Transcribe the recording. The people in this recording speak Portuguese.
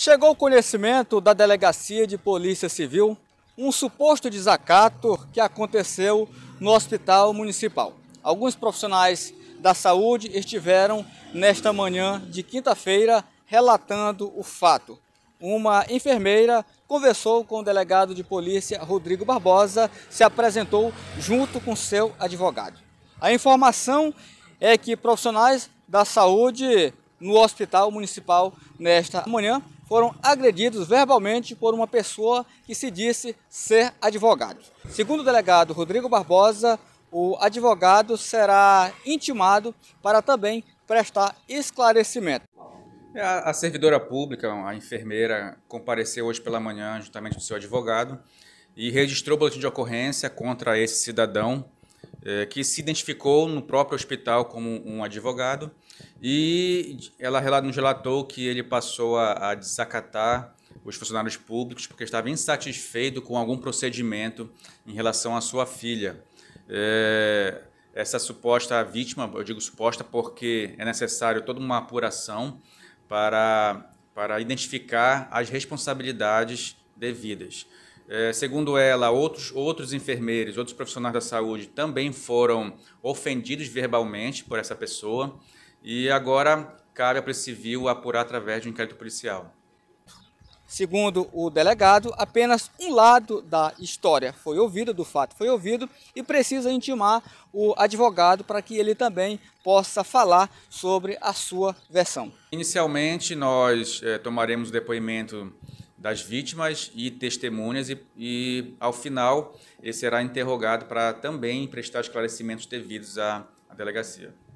Chegou o conhecimento da Delegacia de Polícia Civil um suposto desacato que aconteceu no Hospital Municipal. Alguns profissionais da saúde estiveram nesta manhã de quinta-feira relatando o fato. Uma enfermeira conversou com o delegado de polícia Rodrigo Barbosa, se apresentou junto com seu advogado. A informação é que profissionais da saúde no Hospital Municipal nesta manhã foram agredidos verbalmente por uma pessoa que se disse ser advogado. Segundo o delegado Rodrigo Barbosa, o advogado será intimado para também prestar esclarecimento. É, a servidora pública, a enfermeira, compareceu hoje pela manhã juntamente com seu advogado e registrou o boletim de ocorrência contra esse cidadão é, que se identificou no próprio hospital como um advogado e ela nos relatou que ele passou a, a desacatar os funcionários públicos porque estava insatisfeito com algum procedimento em relação à sua filha. É, essa suposta vítima, eu digo suposta porque é necessário toda uma apuração para, para identificar as responsabilidades devidas. É, segundo ela, outros, outros enfermeiros, outros profissionais da saúde também foram ofendidos verbalmente por essa pessoa. E agora cabe à Polícia Civil apurar através de um inquérito policial. Segundo o delegado, apenas um lado da história foi ouvido, do fato foi ouvido, e precisa intimar o advogado para que ele também possa falar sobre a sua versão. Inicialmente, nós é, tomaremos depoimento das vítimas e testemunhas, e, e ao final ele será interrogado para também prestar esclarecimentos devidos à, à delegacia.